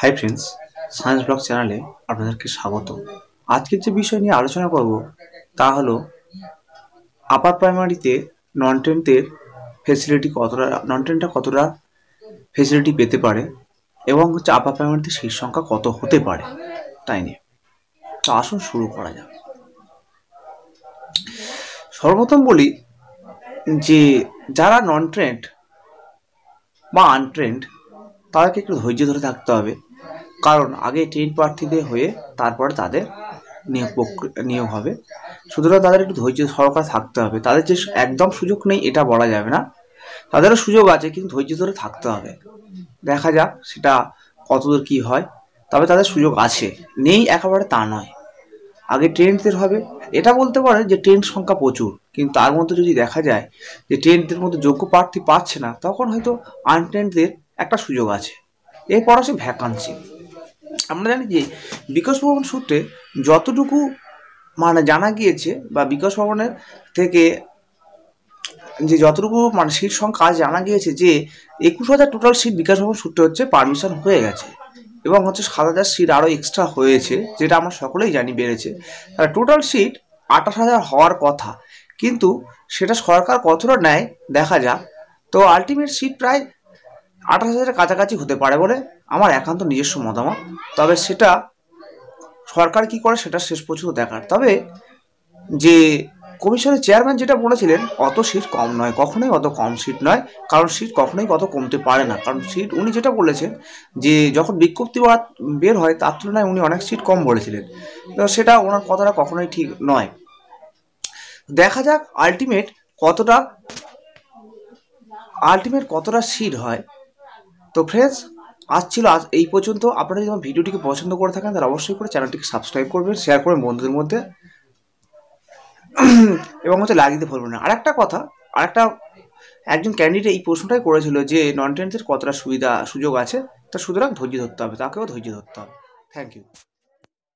hi friends science blog চ্যানেলে আপনাদেরকে স্বাগত আজকের যে বিষয় নিয়ে আলোচনা করব তা হলো আপার প্রাইমারিতে নন টেন্টের ফেসিলিটি কতটা নন টেন্টটা কতটা ফেসিলিটি পেতে পারে এবং হচ্ছে আপার প্রাইমারিতে সেই সংখ্যা কত হতে পারে তাই নিয়ে তো আসুন শুরু করা যাক সর্বপ্রথম বলি যে যারা নন ট্রেন্ড বা আনট্রেন্ড তাদেরকে একটু ধৈর্য ধরে থাকতে হবে কারণ আগে ট্রেন প্রার্থীদের হয়ে তারপরে তাদের নিয়োগ প্রক্রিয়া নিয়োগ হবে সুতরাং তাদের একটু ধৈর্য সহকারে থাকতে হবে তাদের যে একদম সুযোগ নেই এটা বলা যাবে না তাদেরও সুযোগ আছে কিন্তু ধৈর্য ধরে থাকতে হবে দেখা যাক সেটা কতদূর কি হয় তবে তাদের সুযোগ আছে নেই একেবারে তা নয় আগে ট্রেনদের হবে এটা বলতে পারে যে ট্রেন সংখ্যা প্রচুর কিন্তু তার মধ্যে যদি দেখা যায় যে ট্রেনদের মধ্যে যোগ্য প্রার্থী পাচ্ছে না তখন হয়তো আনট্রেনদের একটা সুযোগ আছে এরপর আছে ভ্যাকান্সি আমরা জানি যে বিকাশ ভবন সূত্রে যতটুকু মানে জানা গিয়েছে বা বিকাশ ভবনের থেকে যে যতটুকু মানে সিট সংখ্যা জানা গিয়েছে যে একুশ হাজার টোটাল সিট বিকাশ ভবন সূত্রে হচ্ছে পারমিশন হয়ে গেছে এবং হচ্ছে সাত হাজার সিট আরও এক্সট্রা হয়েছে যেটা আমরা সকলেই জানি বেড়েছে তার টোটাল সিট আঠাশ হাজার হওয়ার কথা কিন্তু সেটা সরকার কতটা নেয় দেখা যাক তো আলটিমেট সিট প্রায় আঠাশ হাজারের কাছাকাছি হতে পারে বলে আমার একান্ত নিজস্ব মতামত তবে সেটা সরকার কি করে সেটা শেষ পর্যন্ত দেখার তবে যে কমিশনের চেয়ারম্যান যেটা বলেছিলেন অত সিট কম নয় কখনোই অত কম সিট নয় কারণ সিট কখনোই কত কমতে পারে না কারণ সিট উনি যেটা বলেছেন যে যখন বিজ্ঞপ্তি বের হয় তার তুলনায় উনি অনেক সিট কম বলেছিলেন তো সেটা ওনার কথাটা কখনোই ঠিক নয় দেখা যাক আলটিমেট কতটা আলটিমেট কতটা সিট হয় তো ফ্রেন্ডস আজ ছিল আজ এই পর্যন্ত আপনারা যদি আমার ভিডিওটিকে পছন্দ করে থাকেন তাহলে অবশ্যই করে চ্যানেলটিকে সাবস্ক্রাইব করবেন শেয়ার করবেন বন্ধুদের মধ্যে এবং হচ্ছে লাইক দিতে ভুলবেন না আরেকটা কথা আরেকটা একজন ক্যান্ডিডেট এই প্রশ্নটাই করেছিল যে নন টেন্সের কতটা সুবিধা সুযোগ আছে তা সুতরাং ধৈর্য ধরতে হবে তাকেও ধৈর্য ধরতে হবে থ্যাংক ইউ